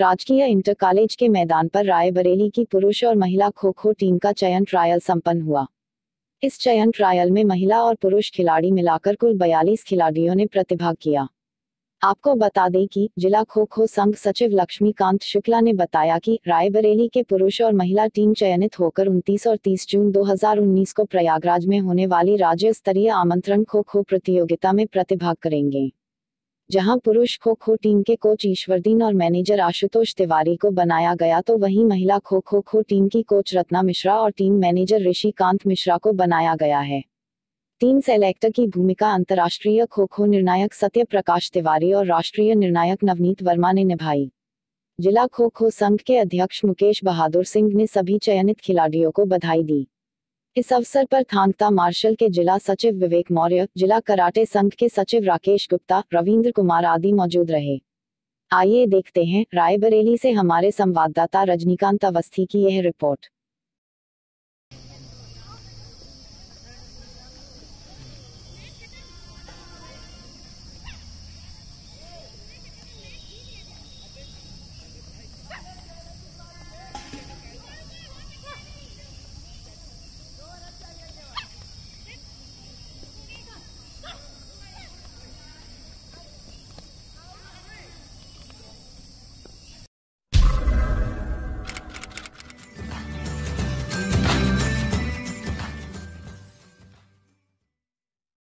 राजकीय inter college के मैदान पर रायबरेली की पुरुष और महिला खो खो टीम का चयन ट्रायल संपन्न हुआ इस चयन ट्रायल में महिला और पुरुष खिलाड़ी मिलाकर कुल बयालीस खिलाड़ियों ने प्रतिभाग किया आपको बता दें कि जिला खो खो संघ सचिव लक्ष्मीकांत शुक्ला ने बताया कि रायबरेली के पुरुष और महिला टीम चयनित होकर 29 और 30 जून 2019 को प्रयागराज में होने वाली राज्य स्तरीय आमंत्रण खो खो प्रतियोगिता में प्रतिभाग करेंगे जहां पुरुष खो खो टीम के कोच ईश्वरदीन और मैनेजर आशुतोष तिवारी को बनाया गया तो वहीं महिला खो खो खो टीम की कोच रत्ना मिश्रा और टीम मैनेजर ऋषिकांत मिश्रा को बनाया गया है टीम सेलेक्टर की भूमिका अंतर्राष्ट्रीय खो खो निर्णायक सत्य प्रकाश तिवारी और राष्ट्रीय निर्णायक नवनीत वर्मा ने निभाई जिला खो खो संघ के अध्यक्ष मुकेश बहादुर सिंह ने सभी चयनित खिलाड़ियों को बधाई दी इस अवसर पर थानता मार्शल के जिला सचिव विवेक मौर्य जिला कराटे संघ के सचिव राकेश गुप्ता रविंद्र कुमार आदि मौजूद रहे आइए देखते हैं रायबरेली से हमारे संवाददाता रजनीकांत अवस्थी की यह रिपोर्ट